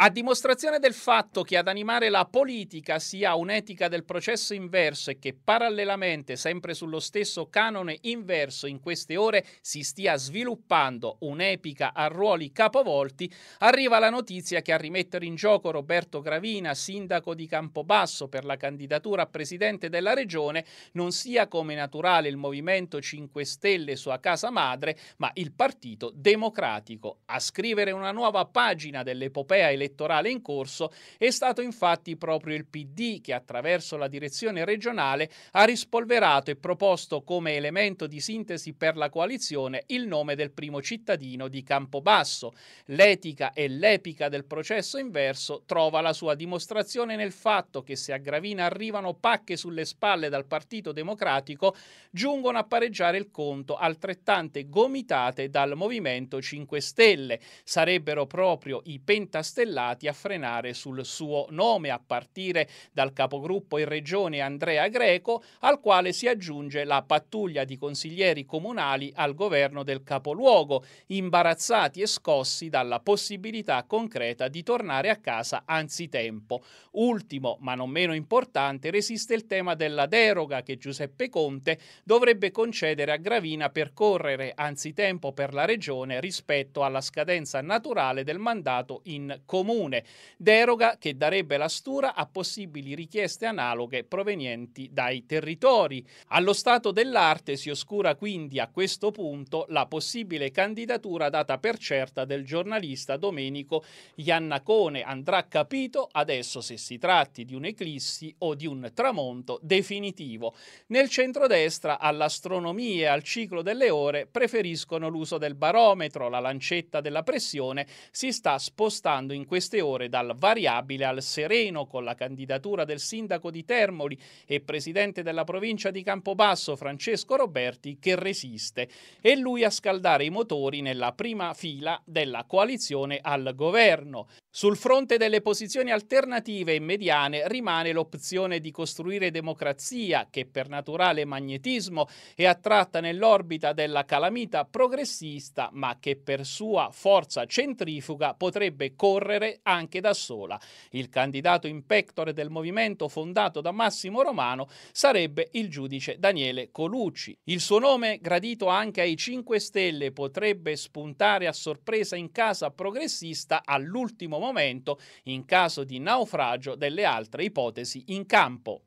A dimostrazione del fatto che ad animare la politica sia un'etica del processo inverso e che parallelamente, sempre sullo stesso canone inverso, in queste ore si stia sviluppando un'epica a ruoli capovolti, arriva la notizia che a rimettere in gioco Roberto Gravina, sindaco di Campobasso per la candidatura a presidente della regione, non sia come naturale il Movimento 5 Stelle sua casa madre, ma il Partito Democratico. A scrivere una nuova pagina dell'epopea elettorale elettorale in corso è stato infatti proprio il PD che attraverso la direzione regionale ha rispolverato e proposto come elemento di sintesi per la coalizione il nome del primo cittadino di Campobasso. L'etica e l'epica del processo inverso trova la sua dimostrazione nel fatto che se a Gravina arrivano pacche sulle spalle dal Partito Democratico, giungono a pareggiare il conto altrettante gomitate dal Movimento 5 Stelle. Sarebbero proprio i pentastellati appellati a frenare sul suo nome, a partire dal capogruppo in regione Andrea Greco, al quale si aggiunge la pattuglia di consiglieri comunali al governo del capoluogo, imbarazzati e scossi dalla possibilità concreta di tornare a casa anzitempo. Ultimo, ma non meno importante, resiste il tema della deroga che Giuseppe Conte dovrebbe concedere a Gravina per correre anzitempo per la regione rispetto alla scadenza naturale del mandato in comune comune, deroga che darebbe la stura a possibili richieste analoghe provenienti dai territori. Allo stato dell'arte si oscura quindi a questo punto la possibile candidatura data per certa del giornalista Domenico Iannacone. Andrà capito adesso se si tratti di un'eclissi o di un tramonto definitivo. Nel centrodestra all'astronomia e al ciclo delle ore preferiscono l'uso del barometro, la lancetta della pressione si sta spostando in questo queste ore dal variabile al sereno con la candidatura del sindaco di Termoli e presidente della provincia di Campobasso Francesco Roberti che resiste e lui a scaldare i motori nella prima fila della coalizione al governo. Sul fronte delle posizioni alternative e mediane rimane l'opzione di costruire democrazia che per naturale magnetismo è attratta nell'orbita della calamita progressista ma che per sua forza centrifuga potrebbe correre governare anche da sola. Il candidato in pectore del movimento fondato da Massimo Romano sarebbe il giudice Daniele Colucci. Il suo nome, gradito anche ai 5 Stelle, potrebbe spuntare a sorpresa in casa progressista all'ultimo momento in caso di naufragio delle altre ipotesi in campo.